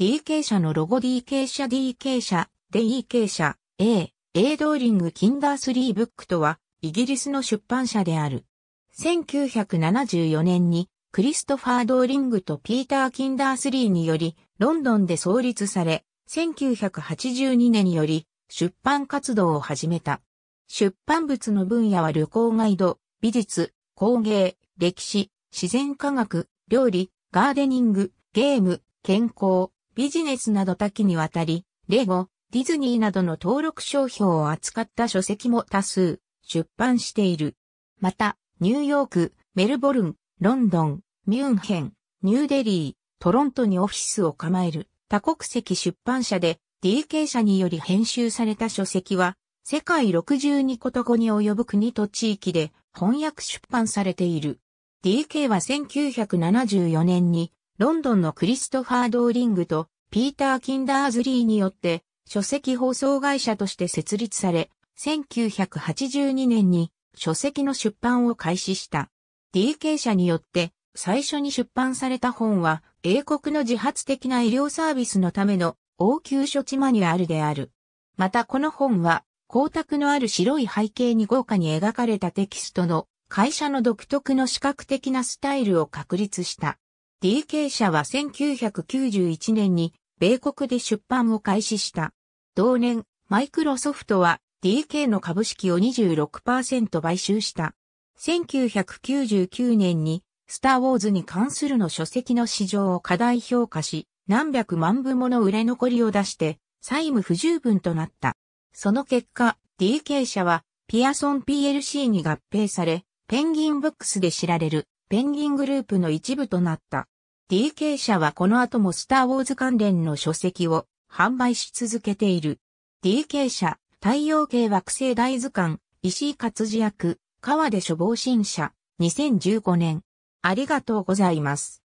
DK 社のロゴ DK 社 DK 社、DK 社、A、A ドーリング・キンダースリーブックとは、イギリスの出版社である。1974年に、クリストファー・ドーリングとピーター・キンダースリーにより、ロンドンで創立され、1982年より、出版活動を始めた。出版物の分野は旅行ガイド、美術、工芸、歴史、自然科学、料理、ガーデニング、ゲーム、健康、ビジネスなど多岐にわたり、レゴ、ディズニーなどの登録商標を扱った書籍も多数出版している。また、ニューヨーク、メルボルン、ロンドン、ミュンヘン、ニューデリー、トロントにオフィスを構える多国籍出版社で DK 社により編集された書籍は世界62こと語に及ぶ国と地域で翻訳出版されている。DK は1974年にロンドンのクリストファー・ドーリングとピーター・キンダーズリーによって書籍放送会社として設立され、1982年に書籍の出版を開始した。DK 社によって最初に出版された本は英国の自発的な医療サービスのための応急処置マニュアルである。またこの本は光沢のある白い背景に豪華に描かれたテキストの会社の独特の視覚的なスタイルを確立した。DK 社は1991年に米国で出版を開始した。同年、マイクロソフトは DK の株式を26%買収した。1999年にスター・ウォーズに関するの書籍の市場を過大評価し、何百万部もの売れ残りを出して、債務不十分となった。その結果、DK 社はピアソン PLC に合併され、ペンギンブックスで知られるペンギングループの一部となった。DK 社はこの後もスターウォーズ関連の書籍を販売し続けている。DK 社、太陽系惑星大図鑑、石井勝治役、川出処防新社、2015年。ありがとうございます。